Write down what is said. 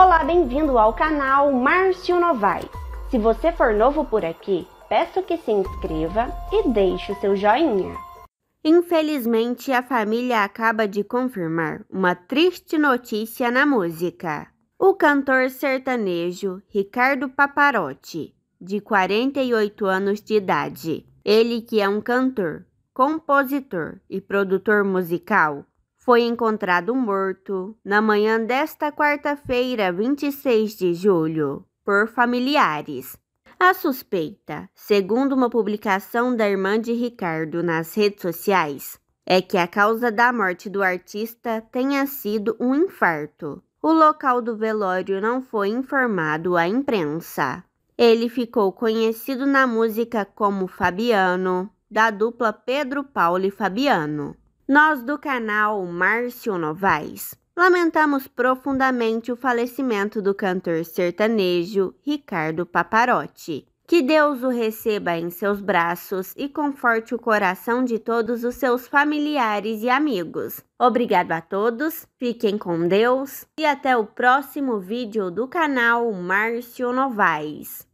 Olá, bem-vindo ao canal Márcio Novaes. Se você for novo por aqui, peço que se inscreva e deixe o seu joinha. Infelizmente, a família acaba de confirmar uma triste notícia na música. O cantor sertanejo Ricardo Paparotti, de 48 anos de idade, ele que é um cantor, compositor e produtor musical, foi encontrado morto na manhã desta quarta-feira, 26 de julho, por familiares. A suspeita, segundo uma publicação da irmã de Ricardo nas redes sociais, é que a causa da morte do artista tenha sido um infarto. O local do velório não foi informado à imprensa. Ele ficou conhecido na música como Fabiano, da dupla Pedro Paulo e Fabiano. Nós do canal Márcio Novaes lamentamos profundamente o falecimento do cantor sertanejo Ricardo Paparotti. Que Deus o receba em seus braços e conforte o coração de todos os seus familiares e amigos. Obrigado a todos, fiquem com Deus e até o próximo vídeo do canal Márcio Novaes.